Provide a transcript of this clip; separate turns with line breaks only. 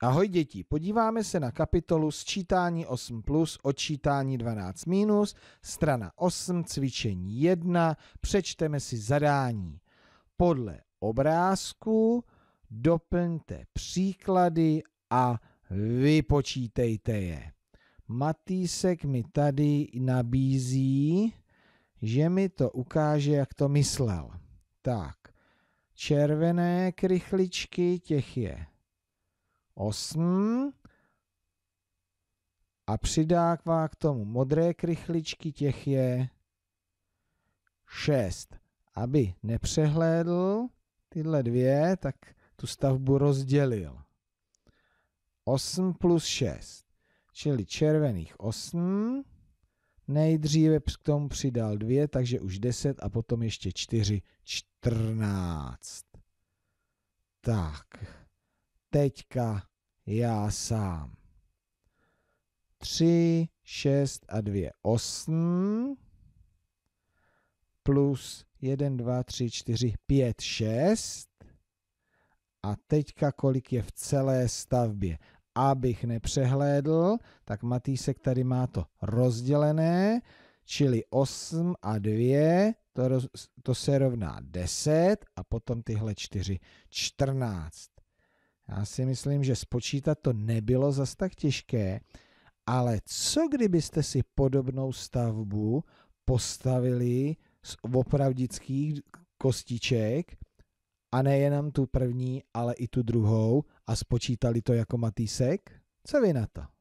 Ahoj děti, podíváme se na kapitolu sčítání 8 plus, odčítání 12 minus, strana 8, cvičení 1, přečteme si zadání. Podle obrázku doplňte příklady a vypočítejte je. Matýsek mi tady nabízí, že mi to ukáže, jak to myslel. Tak, červené krychličky, těch je 8 a přidává k tomu modré krychličky, těch je 6. Aby nepřehlédl tyhle dvě, tak tu stavbu rozdělil. 8 plus 6, čili červených 8. Nejdříve k tomu přidal 2, takže už 10 a potom ještě 4, 14. Tak, teďka já sám. 3, 6 a 2, 8 plus 1, 2, 3, 4, 5, 6. A teďka kolik je v celé stavbě. Abych nepřehlédl, tak Matýsek tady má to rozdělené, čili 8 a 2, to, roz, to se rovná 10 a potom tyhle 4, 14. Já si myslím, že spočítat to nebylo zas tak těžké, ale co kdybyste si podobnou stavbu postavili z opravdických kostiček a nejenom tu první, ale i tu druhou a spočítali to jako matýsek? Co vy na to?